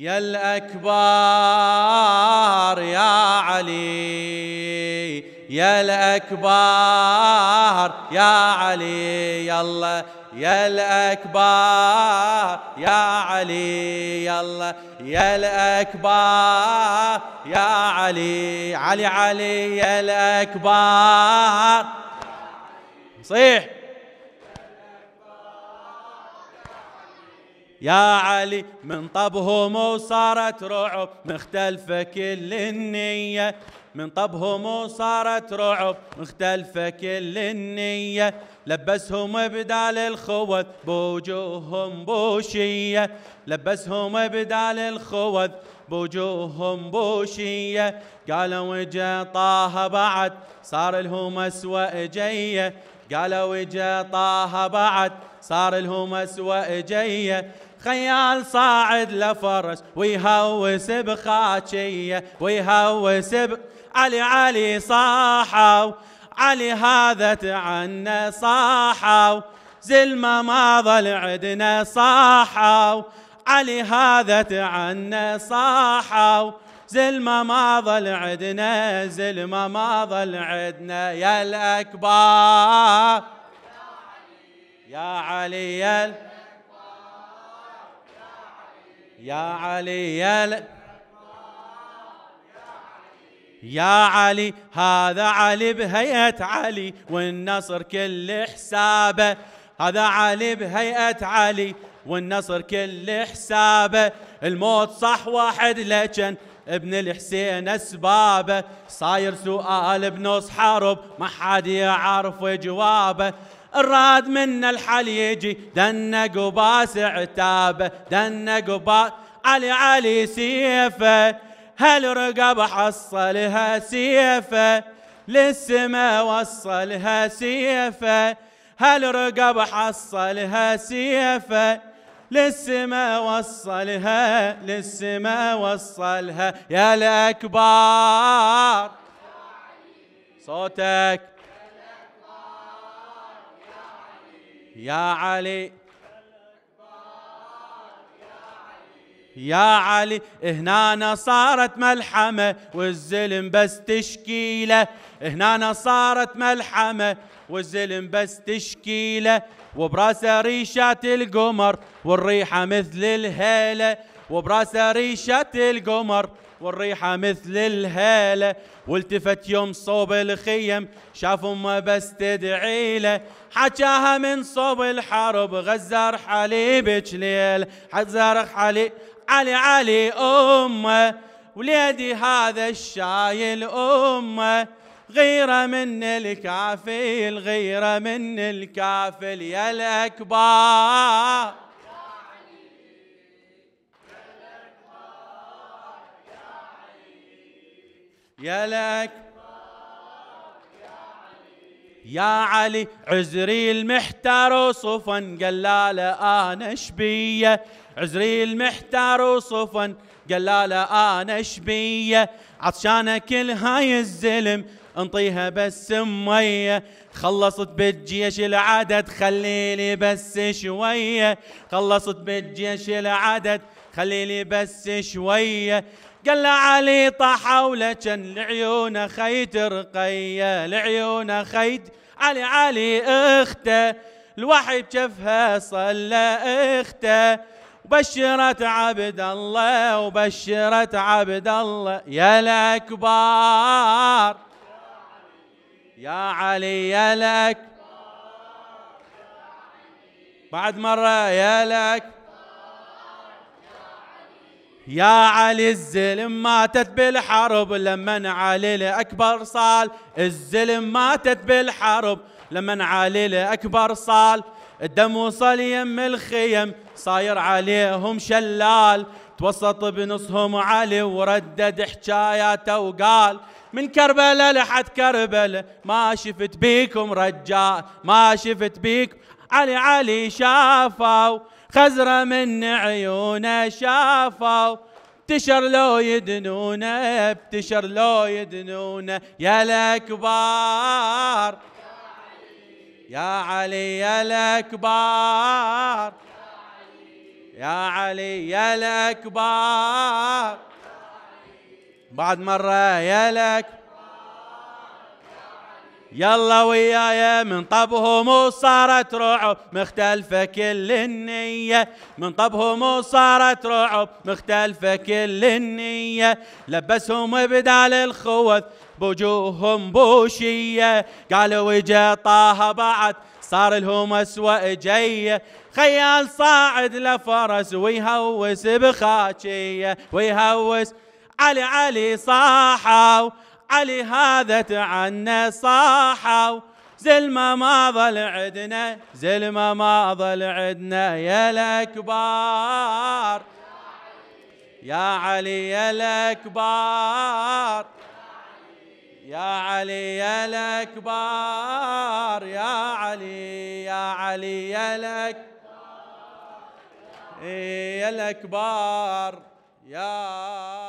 يا الأكبر يا علي يا الأكبر يا علي يلا يا الأكبر يا علي يلا يا الأكبر يا علي علي علي يا الأكبر صيح يا علي من طبهم وصارت رعب مختلفة كل النية من طبهم وصارت رعب مختلفة كل النية لبسهم بدال الخوذ بوجوههم بوشية لبسهم بدال الخوذ بوجوههم بوشية قالوا اجا طه بعد صار لهم اسوأ جية قالوا اجا طه بعد صار لهم اسوأ جية خيال صاعد لفرس ويهوس بخاشية ويهوس ب... علي علي صاحوا علي هذا تعنى صاحوا زلمة ما ظل عدنا صاحوا علي هذا تعنى صاحوا زلمة ما ظل عدنا زلمة ما ظل عدنا يا الأكبر يا علي يا علي يا علي يا ل... يا علي هذا علي بهيئة علي والنصر كل حسابه هذا علي بهيئة علي والنصر كل حسابه الموت صح واحد لكن ابن الحسين اسبابه صاير سؤال بنص حرب ما حد يعرف جوابه الراد من الحل يجي دنق وباس عتابه دنق وباس علي علي سيفه هل رقب حصلها سيفه للسما وصلها سيفه هل رقب حصلها سيفه للسما وصلها للسما وصلها يا الأكبر صوتك يا علي يا علي هنا صارت ملحمة والزلم بس تشكيله هنا صارت ملحمة والزلم بس تشكيله وبراسه ريشة القمر والريحة مثل الهيلة وبراسه ريشة القمر والريحة مثل الهالة والتفت يوم صوب الخيم شاف أمه بس تدعي له حكاها من صوب الحرب غزار حليبك ليل حزار حلي علي علي أمه وليدي هذا الشايل أمه غيرة من الكافل غيرة من الكافل يا الأكبار يا لك يا علي عزري وصفن قال قلاله انا شبيه عزري وصفن قال قلاله انا شبيه عطشانه كل هاي الزلم انطيها بس مية خلصت بالجيش العدد خليلي بس شوية خلصت بالجيش العدد خليلي بس شوية قال له علي طحولة ولكن لعيونه خيد رقية لعيونه خيد علي علي اخته الوحي بجفها صلى اخته وبشرت عبد الله وبشرت عبد الله يا الاكبار يا علي يا لك بعد مرة يا لك يا علي الزلم ماتت بالحرب لما علي الأكبر صال الزلم ماتت بالحرب لما علي الأكبر صال الدم وصل يم الخيم صاير عليهم شلال توسط بنصهم علي وردد حكاياته وقال من كربلاء لحد كربلاء ما شفت بيكم رجال ما شفت بيكم علي علي شافوا خزرة من عيونه شافوا ابتشر لو يدنونه ابتشر لو يدنونه يا الأكبار يا علي يا الأكبار يا علي يا الأكبار بعد مرة يا الأكبار يلا وياي من طبهم وصارت رعب مختلفة كل النية من طبهم وصارت رعب مختلفة كل النية لبسهم بدال الخوث بوجوههم بوشية قالوا اجا طه بعد صار لهم اسوأ جية خيال صاعد لفرس ويهوس بخاشية ويهوس علي علي صاحوا علي هذا تعنى صاحوا زلمة ما ظل عدنا زلمة ما ظل عدنا يا الأكبار يا علي يا الأكبار يا علي يا الأكبار يا علي يا علي يا الأكبار يا الأكبار يا